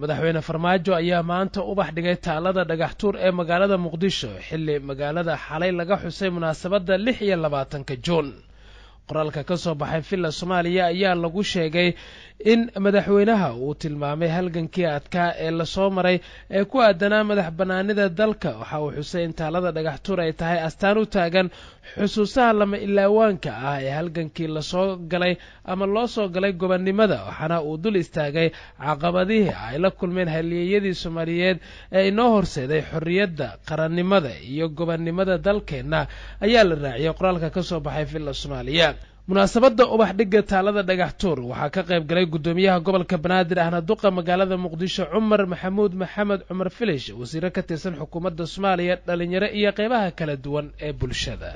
madaxweyne farmaajo ayaa maanta ubax dhigay taalada dhagaxtuur ee magaalada muqdisho xilli magaalada xalay laga xusay munaasabadda lix iyo labaatanka juun qoraalka ka soo baxay villa soomaaliya ayaa lagu sheegay in madaxweynaha uu tilmaamay halgankii adkaa ee lasoo maray ee ku aadanaa madax bannaanida dalka waxa uu xusay in taalada dhagaxtuur ay tahay astaan u taagan xusuusaha lama ilaawaanka ah ee halgankii lasoo galay ama loo soo galay gobonnimada waxaana uu dul istaagay caqabadihii ay la kulmeen halyeeyadii soomaaliyeed ee inoo horseeday xorriyadda qarannimada iyo gobonnimada dalkeenna ayaa la raaciyay qoraalka ka soo baxay villa soomaaliya munaasabadda ubax dhigga taalada dhagaxtuur waxaa ka qayb galay guddoomiyaha gobolka banaadir ahna duqa magaalada muqdisho cumar maxamuud maxamed cumar filish wasiiro ka tirsan xukuumadda soomaaliya dhalinyaro iyo qeybaha kala duwan ee bulshada